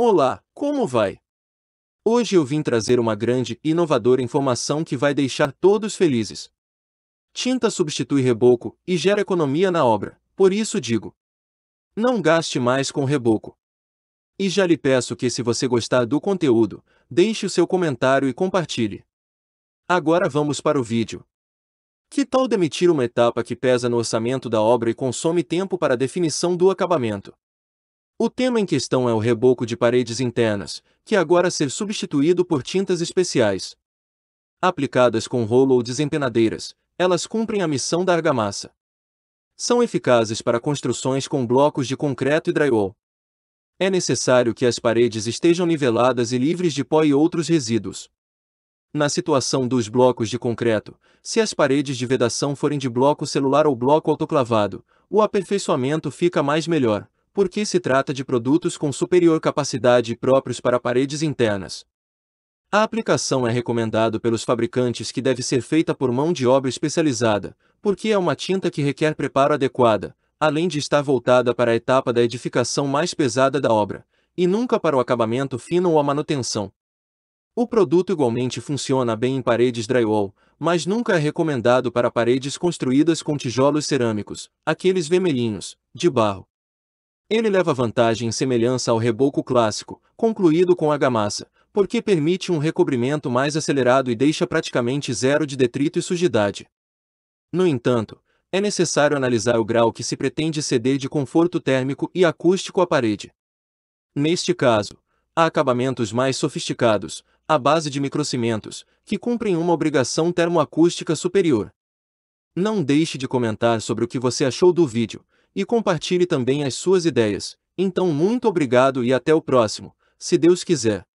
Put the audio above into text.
Olá, como vai? Hoje eu vim trazer uma grande e inovadora informação que vai deixar todos felizes. Tinta substitui reboco e gera economia na obra, por isso digo: não gaste mais com reboco. E já lhe peço que, se você gostar do conteúdo, deixe o seu comentário e compartilhe. Agora vamos para o vídeo. Que tal demitir uma etapa que pesa no orçamento da obra e consome tempo para a definição do acabamento? O tema em questão é o reboco de paredes internas, que agora ser substituído por tintas especiais. Aplicadas com rolo ou desempenadeiras, elas cumprem a missão da argamassa. São eficazes para construções com blocos de concreto e drywall. É necessário que as paredes estejam niveladas e livres de pó e outros resíduos. Na situação dos blocos de concreto, se as paredes de vedação forem de bloco celular ou bloco autoclavado, o aperfeiçoamento fica mais melhor, porque se trata de produtos com superior capacidade e próprios para paredes internas. A aplicação é recomendada pelos fabricantes que deve ser feita por mão de obra especializada, porque é uma tinta que requer preparo adequada, além de estar voltada para a etapa da edificação mais pesada da obra, e nunca para o acabamento fino ou a manutenção. O produto igualmente funciona bem em paredes drywall, mas nunca é recomendado para paredes construídas com tijolos cerâmicos, aqueles vermelhinhos, de barro, ele leva vantagem em semelhança ao reboco clássico, concluído com a gamassa, porque permite um recobrimento mais acelerado e deixa praticamente zero de detrito e sujidade. No entanto, é necessário analisar o grau que se pretende ceder de conforto térmico e acústico à parede. Neste caso, há acabamentos mais sofisticados, à base de microcimentos, que cumprem uma obrigação termoacústica superior. Não deixe de comentar sobre o que você achou do vídeo, e compartilhe também as suas ideias. Então, muito obrigado e até o próximo, se Deus quiser.